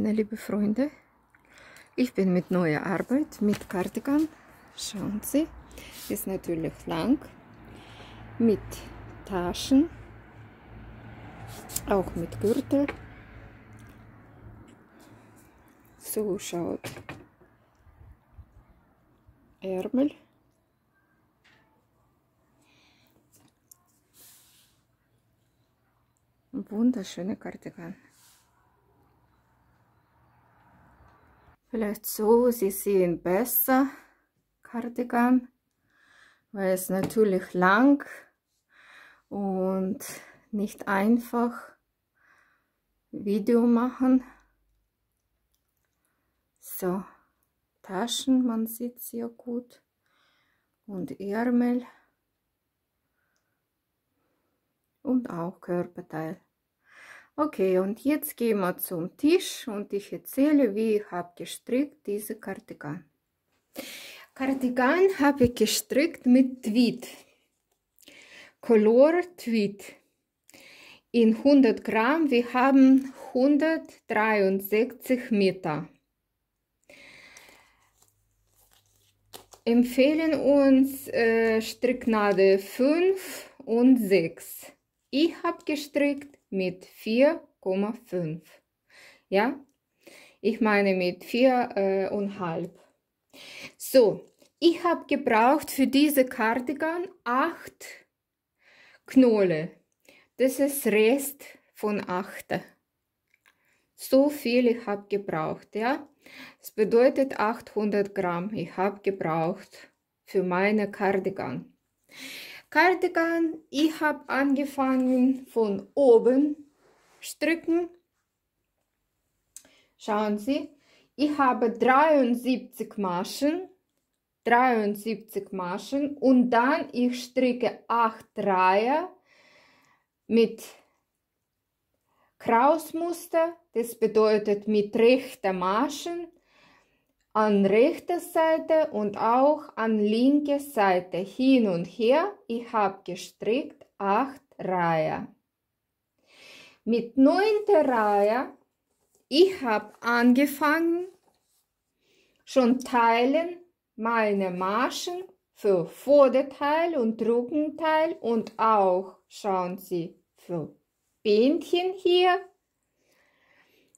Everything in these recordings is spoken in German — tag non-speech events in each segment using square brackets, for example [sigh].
Meine liebe Freunde, ich bin mit neuer Arbeit, mit Cardigan, schauen Sie, ist natürlich lang, mit Taschen, auch mit Gürtel. So schaut Ärmel. Wunderschöne Cardigan. Vielleicht so, sie sehen besser, Cardigan, weil es natürlich lang und nicht einfach Video machen. So, Taschen, man sieht sehr gut und Ärmel und auch Körperteil. Okay, und jetzt gehen wir zum Tisch und ich erzähle, wie ich habe gestrickt diese Kardigan. Kardigan habe ich gestrickt mit Tweed. Color Tweed. In 100 Gramm, wir haben 163 Meter. Empfehlen uns äh, Stricknadel 5 und 6. Ich habe gestrickt mit 4,5. Ja, ich meine mit 4,5. Äh, so, ich habe gebraucht für diese Cardigan 8 Knolle. Das ist Rest von 8. So viel ich habe gebraucht, ja. Das bedeutet 800 Gramm ich habe gebraucht für meine Cardigan. Cardigan, ich habe angefangen von oben stricken. Schauen Sie, ich habe 73 Maschen, 73 Maschen und dann ich stricke 8 Reihe mit Krausmuster, das bedeutet mit rechter Maschen an rechter Seite und auch an linker Seite hin und her. Ich habe gestrickt 8 Reihe. Mit 9. Reihe, ich habe angefangen, schon Teilen meine Maschen für Vorderteil und Rückenteil und auch, schauen Sie, für Bändchen hier.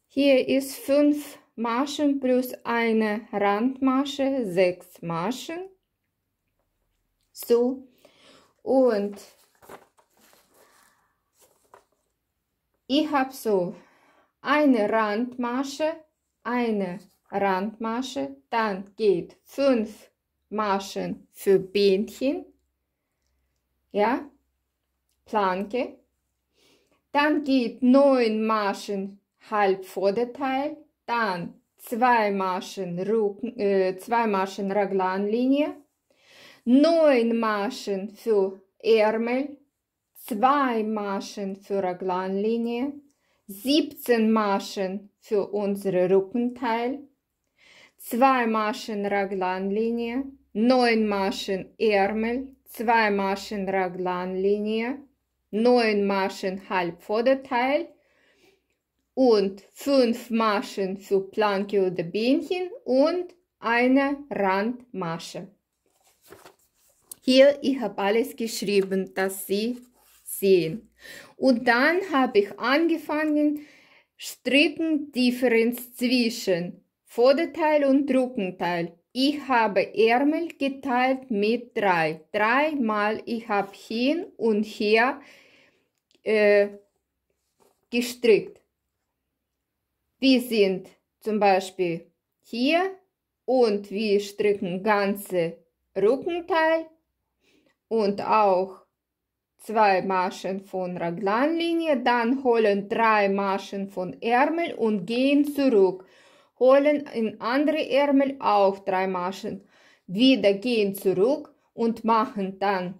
Hier ist 5 Marschen plus eine Randmasche, sechs Maschen. So, und ich habe so eine Randmasche, eine Randmasche, dann geht fünf Maschen für Bähnchen, ja, Planke, dann geht neun Maschen Vorderteil, dann zwei Maschen, Rücken, äh, zwei Maschen Raglanlinie, neun Maschen für Ärmel, zwei Maschen für Raglanlinie, 17 Maschen für unsere Rückenteil, zwei Maschen Raglanlinie, neun Maschen Ärmel, zwei Maschen Raglanlinie, neun Maschen Halbvorderteil, und fünf Maschen für Planke oder Bähnchen und eine Randmasche. Hier, ich habe alles geschrieben, dass Sie sehen. Und dann habe ich angefangen, Strickendifferenz zwischen Vorderteil und Rückenteil. Ich habe Ärmel geteilt mit drei. Dreimal ich habe hin und her äh, gestrickt. Wir sind zum Beispiel hier und wir stricken ganze Rückenteil und auch zwei Maschen von Raglanlinie, dann holen drei Maschen von Ärmel und gehen zurück, holen in andere Ärmel auch drei Maschen, wieder gehen zurück und machen dann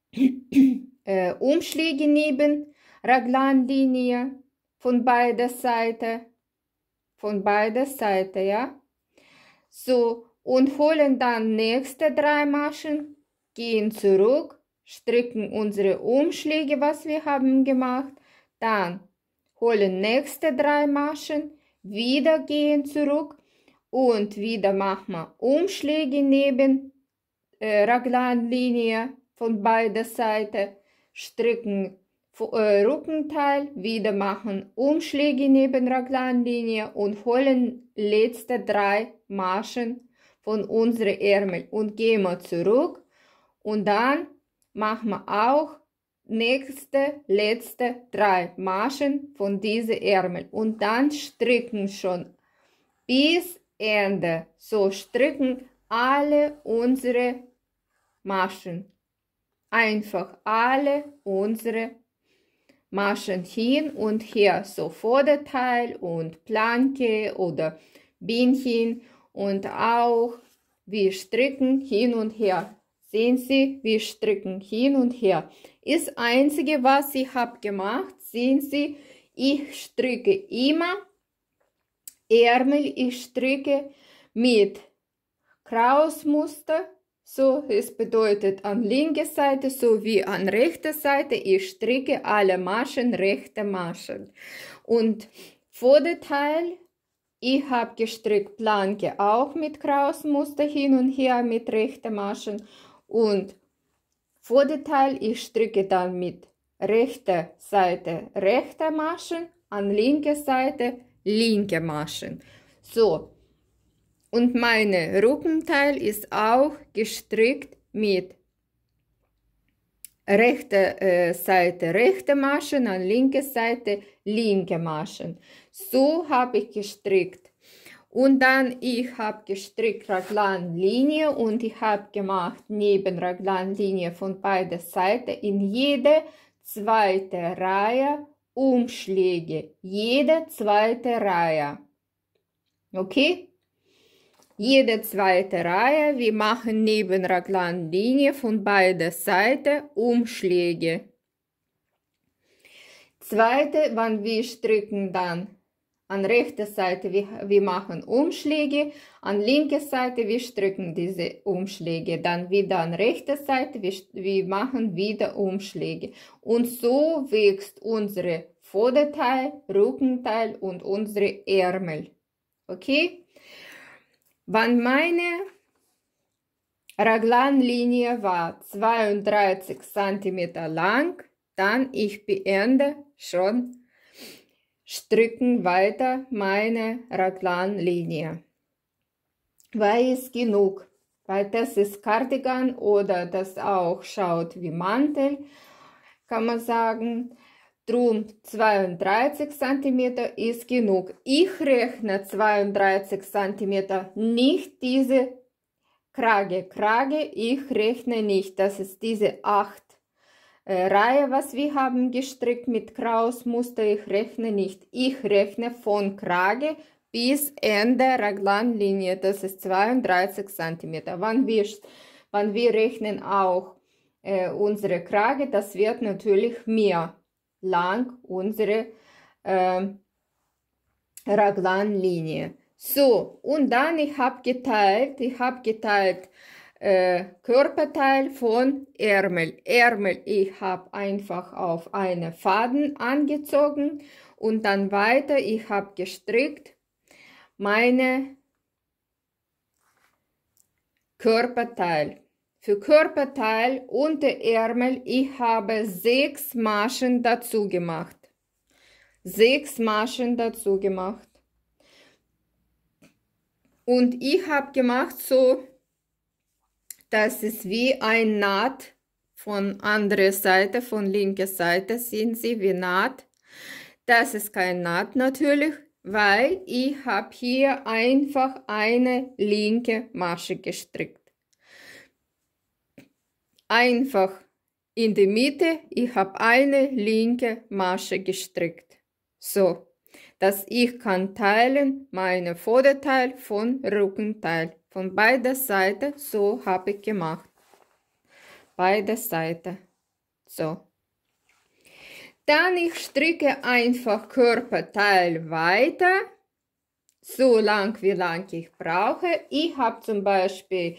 [clears throat] äh, Umschläge neben Raglanlinie von beider Seite, von beider Seite, ja. So, und holen dann nächste drei Maschen, gehen zurück, stricken unsere Umschläge, was wir haben gemacht, dann holen nächste drei Maschen, wieder gehen zurück und wieder machen wir Umschläge neben äh, Raglanlinie von beider Seite, stricken äh, Rückenteil wieder machen Umschläge neben Raglanlinie und holen letzte drei Maschen von unsere Ärmel und gehen wir zurück und dann machen wir auch nächste letzte drei Maschen von diese Ärmel und dann stricken schon bis Ende so stricken alle unsere Maschen einfach alle unsere Maschen hin und her, so Vorderteil und Planke oder Bienchen und auch wir stricken hin und her. Sehen Sie, wir stricken hin und her. Das Einzige, was ich habe gemacht, sehen Sie, ich stricke immer Ärmel, ich stricke mit Krausmuster so, es bedeutet an linker Seite sowie an rechter Seite, ich stricke alle Maschen, rechte Maschen. Und Vorderteil, ich habe gestrickt Planke auch mit Krausmuster hin und her mit rechten Maschen. Und Vorderteil, ich stricke dann mit rechter Seite rechte Maschen, an linker Seite linke Maschen. So, und meine Rückenteil ist auch gestrickt mit rechter äh, Seite rechte Maschen, an linke Seite linke Maschen. So habe ich gestrickt. Und dann ich habe gestrickt Linie und ich habe gemacht neben Linie von beiden Seiten in jede zweite Reihe Umschläge. Jede zweite Reihe. Okay? Jede zweite Reihe, wir machen neben Raglanlinie von beider Seite Umschläge. Zweite, wenn wir stricken dann an rechter Seite, wir, wir machen Umschläge, an linker Seite, wir stricken diese Umschläge, dann wieder an rechter Seite, wir, wir machen wieder Umschläge. Und so wächst unsere Vorderteil, Rückenteil und unsere Ärmel. Okay? Wann meine Raglanlinie war 32 cm lang, dann ich beende schon Stricken weiter meine Raglanlinie. es genug, weil das ist Cardigan oder das auch schaut wie Mantel, kann man sagen. Drum 32 cm ist genug. Ich rechne 32 cm, nicht diese Krage. Krage, ich rechne nicht. Das ist diese 8 э, Reihe, was wir haben gestrickt mit Krausmuster. Ich rechne nicht. Ich rechne von Krage bis Ende Raglanlinie. Das ist 32 cm. Wann wir, wann wir rechnen auch äh, unsere Krage, das wird natürlich mehr lang unsere äh, Raglan-Linie. So, und dann ich habe geteilt, ich habe geteilt äh, Körperteil von Ärmel. Ärmel, ich habe einfach auf einen Faden angezogen und dann weiter, ich habe gestrickt meine Körperteil für Körperteil, und Ärmel, ich habe sechs Maschen dazu gemacht. Sechs Maschen dazu gemacht. Und ich habe gemacht so, dass es wie ein Naht von anderer Seite, von linker Seite sehen Sie wie Naht. Das ist kein Naht natürlich, weil ich habe hier einfach eine linke Masche gestrickt einfach in die Mitte. Ich habe eine linke Masche gestrickt. So, dass ich kann teilen meine Vorderteil von Rückenteil. Von beider Seite, so habe ich gemacht. Beide Seite. So. Dann ich stricke einfach Körperteil weiter, so lang wie lang ich brauche. Ich habe zum Beispiel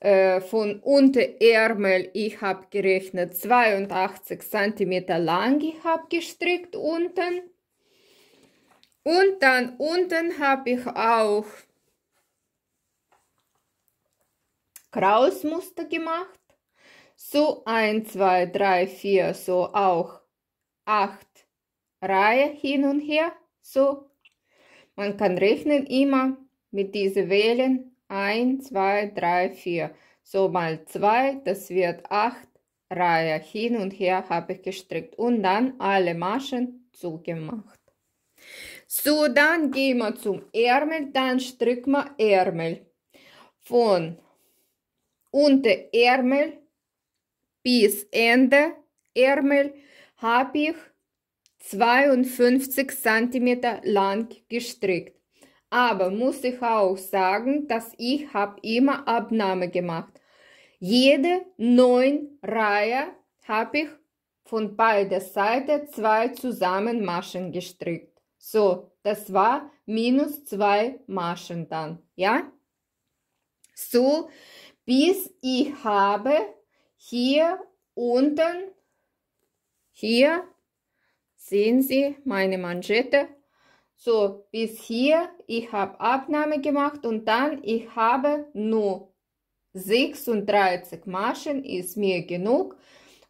äh, von Unterärmel, ich habe gerechnet 82 cm lang, ich habe gestrickt unten. Und dann unten habe ich auch Krausmuster gemacht. So 1, 2, 3, 4, so auch 8 Reihen hin und her. So, man kann rechnen immer mit diesen Wellen 1, 2, 3, 4. So mal 2, das wird 8 Reihe hin und her habe ich gestrickt und dann alle Maschen zugemacht. So, dann gehen wir zum Ärmel, dann stricken wir Ärmel. Von unter Ärmel bis Ende Ärmel habe ich 52 cm lang gestrickt. Aber muss ich auch sagen, dass ich habe immer Abnahme gemacht. Jede neun Reihe habe ich von beider Seite zwei zusammen Maschen gestrickt. So, das war minus zwei Maschen dann, ja? So, bis ich habe hier unten, hier sehen Sie meine Manschette, so, bis hier, ich habe Abnahme gemacht und dann, ich habe nur 36 Maschen, ist mir genug.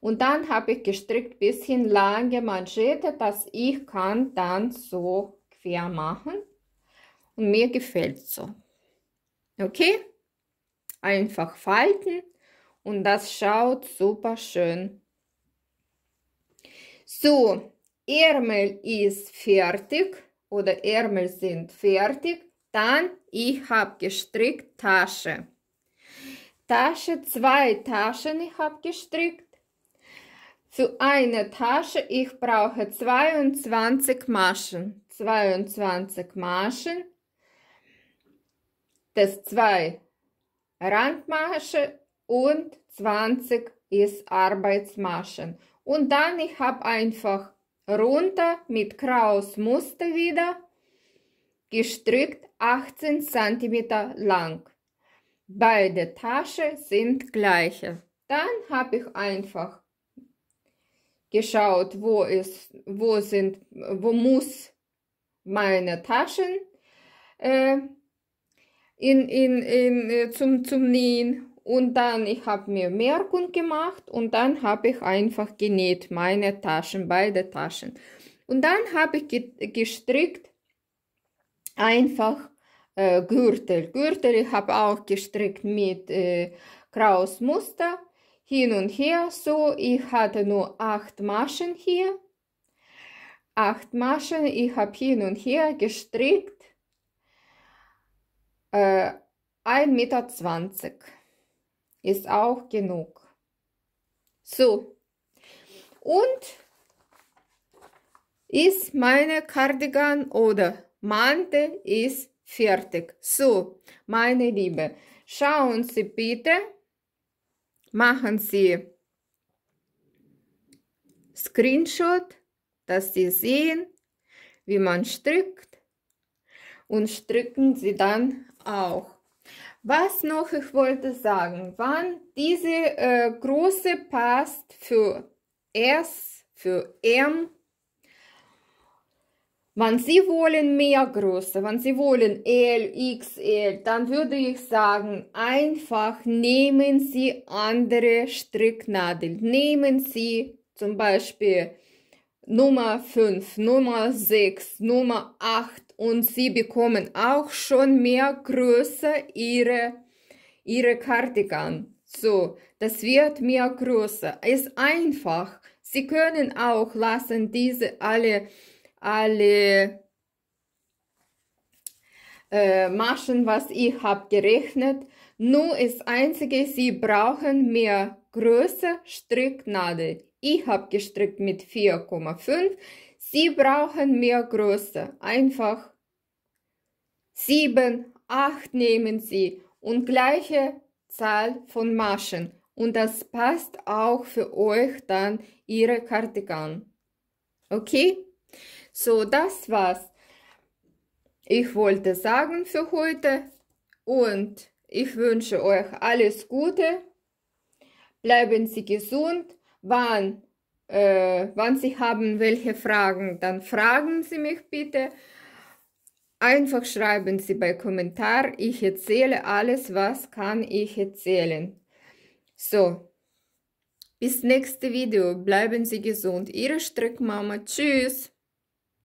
Und dann habe ich gestrickt bisschen lange Manschette, dass ich kann dann so quer machen. Und mir gefällt so. Okay? Einfach falten und das schaut super schön. So, Ärmel ist fertig oder Ärmel sind fertig, dann ich habe gestrickt Tasche. Tasche, zwei Taschen ich habe gestrickt. Für eine Tasche ich brauche 22 Maschen. 22 Maschen. Das zwei Randmaschen und 20 ist Arbeitsmaschen. Und dann ich habe einfach runter mit Kraus Muster wieder, gestrickt 18 cm lang. Beide Taschen sind gleiche. Dann habe ich einfach geschaut, wo ist, wo sind, wo muss meine Taschen äh, in, in, in, äh, zum, zum Nähen und dann, ich habe mir Merkung gemacht und dann habe ich einfach genäht, meine Taschen, beide Taschen. Und dann habe ich gestrickt, einfach äh, Gürtel. Gürtel, ich habe auch gestrickt mit äh, Kraus hin und her so. Ich hatte nur acht Maschen hier. Acht Maschen, ich habe hin und her gestrickt. Äh, 1,20 Meter ist auch genug. So. Und ist meine Cardigan oder Mante ist fertig. So, meine Liebe, schauen Sie bitte, machen Sie Screenshot, dass Sie sehen, wie man strickt und stricken Sie dann auch. Was noch ich wollte sagen, wann diese äh, große passt für S, für M. Wenn Sie wollen mehr Größe, wenn Sie wollen L, XL, dann würde ich sagen, einfach nehmen Sie andere Stricknadeln. Nehmen Sie zum Beispiel Nummer 5, Nummer 6, Nummer 8, und sie bekommen auch schon mehr Größe ihre, ihre Cardigan. So, das wird mehr Größe. Ist einfach. Sie können auch lassen diese alle, alle äh, Maschen, was ich habe gerechnet. Nur das Einzige, Sie brauchen mehr Größe Stricknadel. Ich habe gestrickt mit 4,5. Sie brauchen mehr Größe, einfach. 7, 8 nehmen Sie und gleiche Zahl von Maschen und das passt auch für euch dann Ihre Cardigan. Okay? So, das war's. Ich wollte sagen für heute und ich wünsche euch alles Gute. Bleiben Sie gesund. Wann äh, wann Sie haben welche Fragen, dann fragen Sie mich bitte. Einfach schreiben Sie bei Kommentar, ich erzähle alles, was kann ich erzählen. So, bis nächste Video, bleiben Sie gesund, Ihre Strickmama, tschüss.